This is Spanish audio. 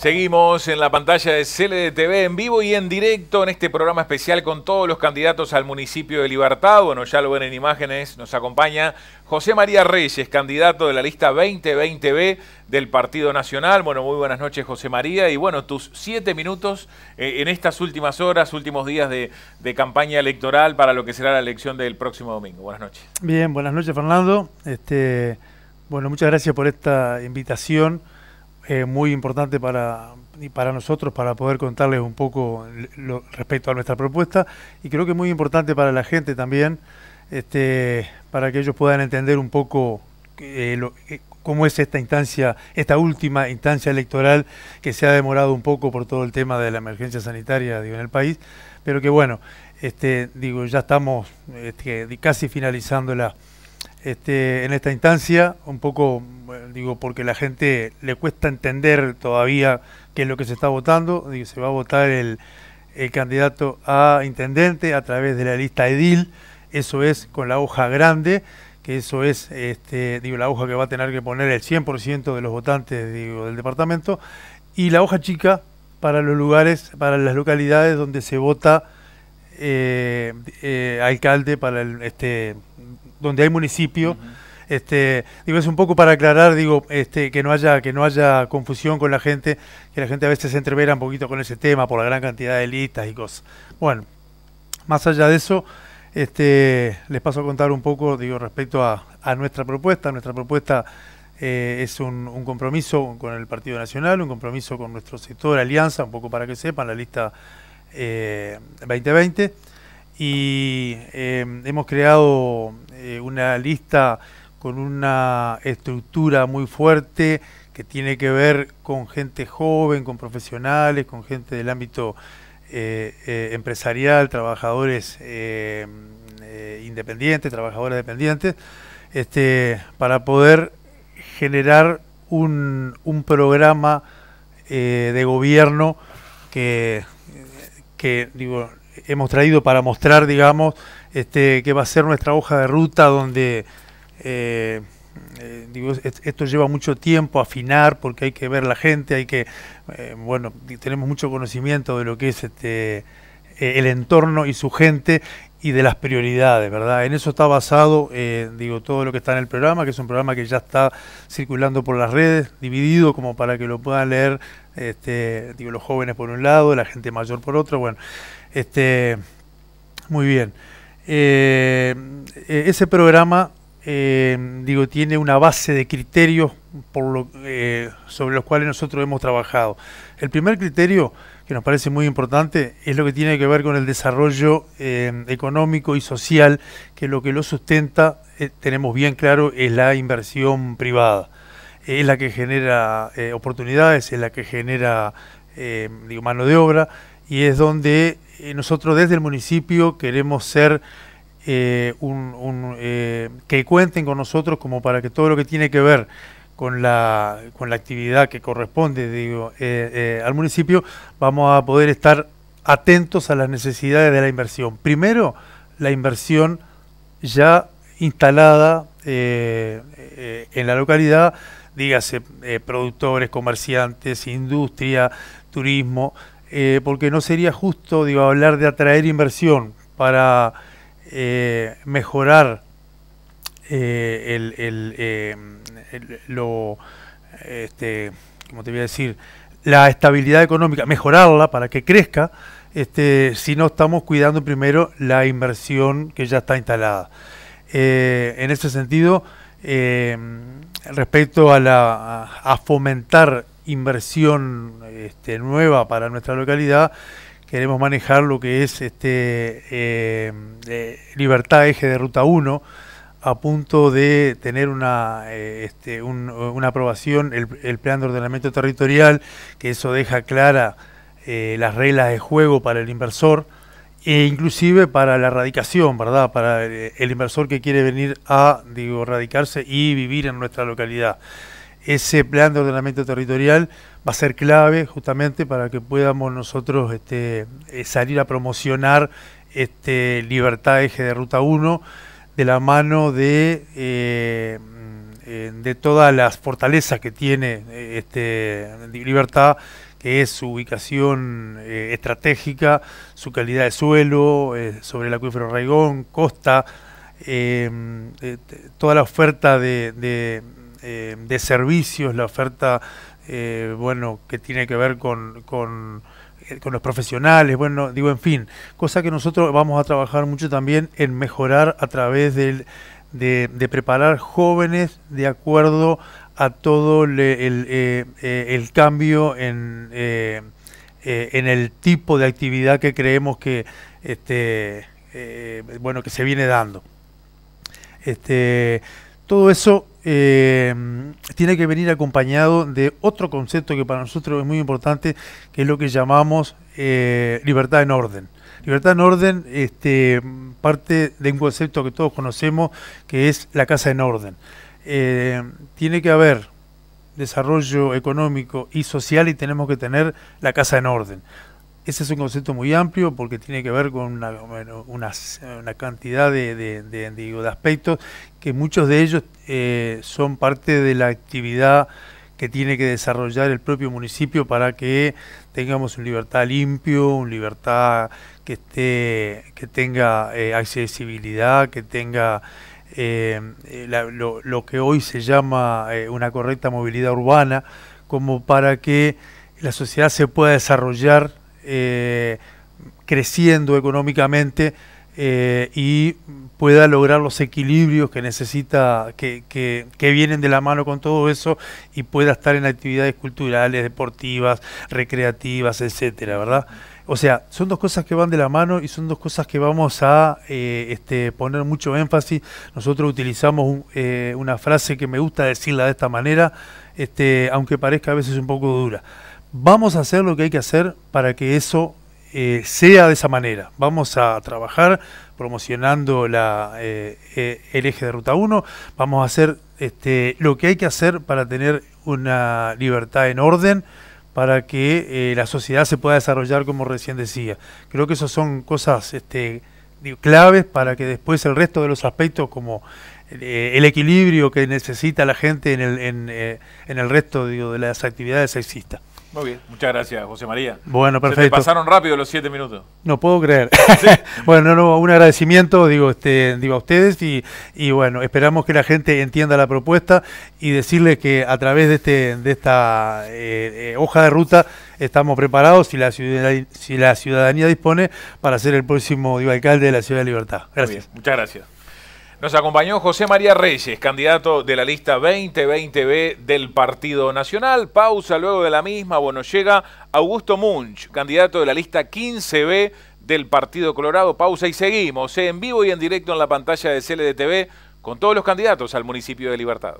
Seguimos en la pantalla de TV en vivo y en directo en este programa especial con todos los candidatos al municipio de Libertad. Bueno, ya lo ven en imágenes, nos acompaña José María Reyes, candidato de la lista 2020B del Partido Nacional. Bueno, muy buenas noches José María y bueno, tus siete minutos eh, en estas últimas horas, últimos días de, de, campaña electoral para lo que será la elección del próximo domingo. Buenas noches. Bien, buenas noches Fernando. Este, bueno, muchas gracias por esta invitación. Eh, muy importante para, para nosotros, para poder contarles un poco respecto a nuestra propuesta y creo que muy importante para la gente también, este, para que ellos puedan entender un poco eh, eh, cómo es esta instancia, esta última instancia electoral que se ha demorado un poco por todo el tema de la emergencia sanitaria digo, en el país, pero que bueno, este, digo, ya estamos este, casi la... Este, en esta instancia, un poco, digo, porque la gente le cuesta entender todavía qué es lo que se está votando, digo, se va a votar el, candidato a intendente a través de la lista edil, eso es con la hoja grande, que eso es este, digo, la hoja que va a tener que poner el 100% de los votantes del departamento, y la hoja chica para los lugares, para las localidades donde se vota eh, eh, alcalde para el, este, donde hay municipio. Este, digo, es un poco para aclarar, digo, este, que no haya, que no haya confusión con la gente, que la gente a veces se entrevera un poquito con ese tema por la gran cantidad de listas y cosas. Bueno, más allá de eso, este, les paso a contar un poco, digo, respecto a, nuestra propuesta. Nuestra propuesta eh, es un, compromiso con el Partido Nacional, un compromiso con nuestro sector Alianza, un poco para que sepan, la lista 2020 eh, y em, hemos creado eh, una lista con una estructura muy fuerte que tiene que ver con gente joven, con profesionales, con gente del ámbito eh, eh, empresarial, trabajadores em, independientes, trabajadoras dependientes, este, para poder generar un, programa de gobierno que, que digo, hemos traído para mostrar, digamos, este, que va a ser nuestra hoja de ruta donde... Eh, eh, esto lleva mucho tiempo afinar porque hay que ver la gente, hay que, eh, bueno, tenemos mucho conocimiento de lo que es este, el entorno y su gente y de las prioridades, ¿verdad? En eso está basado, digo, todo lo que está en el programa, que es un programa que ya está circulando por las redes, dividido como para que lo puedan leer, este, digo, los jóvenes por un lado, la gente mayor por otro, bueno. Este, muy bien. Eh, e, ese programa, eh, digo, tiene una base de criterios eh, sobre los cuales nosotros hemos trabajado. El primer criterio que nos parece muy importante es lo que tiene que ver con el desarrollo económico y social, que lo que lo sustenta, tenemos bien claro, es la inversión privada. Es la que genera oportunidades, es la que genera mano de obra, y es donde eh, nosotros desde el municipio queremos ser eh, un, eh, que cuenten con nosotros como para que todo lo que tiene que ver con la, con la actividad que corresponde digo, al municipio, vamos a poder estar atentos a las necesidades de la inversión. Primero, la inversión ya instalada en la localidad, dígase productores, comerciantes, industria, turismo, eh, porque no sería justo hablar de atraer inversión para eh, mejorar eh, lo, este, te voy a decir? la estabilidad económica, mejorarla para que crezca, este, si no estamos cuidando primero la inversión que ya está instalada. en ese sentido, respecto a, la, a fomentar inversión este, nueva para nuestra localidad, queremos manejar lo que es este eh, eh, Libertad Eje de Ruta 1 a punto de tener una, eh, este, una aprobación, el, plan de ordenamiento territorial, que eso deja clara las reglas de juego para el inversor e inclusive para la radicación, ¿verdad? Para el, inversor que quiere venir a, digo, radicarse y vivir en nuestra localidad ese plan de ordenamiento territorial va a ser clave justamente para que podamos nosotros este, eh, salir a promocionar este, Libertad Eje de Ruta 1 de la mano de, eh, mm, eh, de todas las fortalezas que tiene este, Libertad, que es su ubicación estratégica, su calidad de suelo, sobre el acuífero Raigón, costa, toda la oferta de eh, de servicios, la oferta eh, bueno que tiene que ver eh, con, los profesionales, bueno, digo, en fin, cosa que nosotros vamos a trabajar mucho también en mejorar a través de, preparar jóvenes de acuerdo a todo el, cambio en, en el tipo de actividad que creemos que este bueno que se viene dando. Este, todo eso eh, tiene que venir acompañado de otro concepto que para nosotros es muy importante, que es lo que llamamos eh, libertad en orden. Libertad en orden este, parte de un concepto que todos conocemos, que es la casa en orden. Eh, tiene que haber desarrollo económico y social y tenemos que tener la casa en orden. Ese es un concepto muy amplio porque tiene que ver con una, cantidad de, digo, de, aspectos que muchos de ellos eh, son parte de la actividad que tiene que desarrollar el propio municipio para que tengamos un libertad limpio, un libertad que esté, que tenga eh, accesibilidad, que tenga eh, lo, que hoy se llama una correcta movilidad urbana, como para que la sociedad se pueda desarrollar eh, creciendo económicamente eh, y pueda lograr los equilibrios que necesita, que, vienen de la mano con todo eso y pueda estar en actividades culturales, deportivas, recreativas, etcétera, ¿verdad? O sea, son dos cosas que van de la mano y son dos cosas que vamos a eh, este, poner mucho énfasis. Nosotros utilizamos una frase que me gusta decirla de esta manera, este, aunque parezca a veces un poco dura vamos a hacer lo que hay que hacer para que eso eh, sea de esa manera. Vamos a trabajar promocionando la, eh, eh, el eje de Ruta 1, vamos a hacer este, lo que hay que hacer para tener una libertad en orden, para que la sociedad se pueda desarrollar como recién decía. Creo que esas son cosas este, claves para que después el resto de los aspectos como el equilibrio que necesita la gente en el, en, el resto de las actividades exista muchas gracias, José María. Bueno, perfecto. pasaron rápido los siete minutos. No puedo creer. bueno, no, un agradecimiento, digo, este, digo a ustedes y, bueno, esperamos que la gente entienda la propuesta y decirle que a través de este, de esta eh, eh, hoja de ruta estamos preparados si la ciudadanía, si la ciudadanía dispone para ser el próximo digo, alcalde de la Ciudad de Libertad. Gracias. muchas gracias. Nos acompañó José María Reyes, candidato de la lista 2020B del Partido Nacional. Pausa luego de la misma. Bueno, llega Augusto Munch, candidato de la lista 15B del Partido Colorado. Pausa y seguimos eh, en vivo y en directo en la pantalla de CLDTV con todos los candidatos al municipio de Libertad.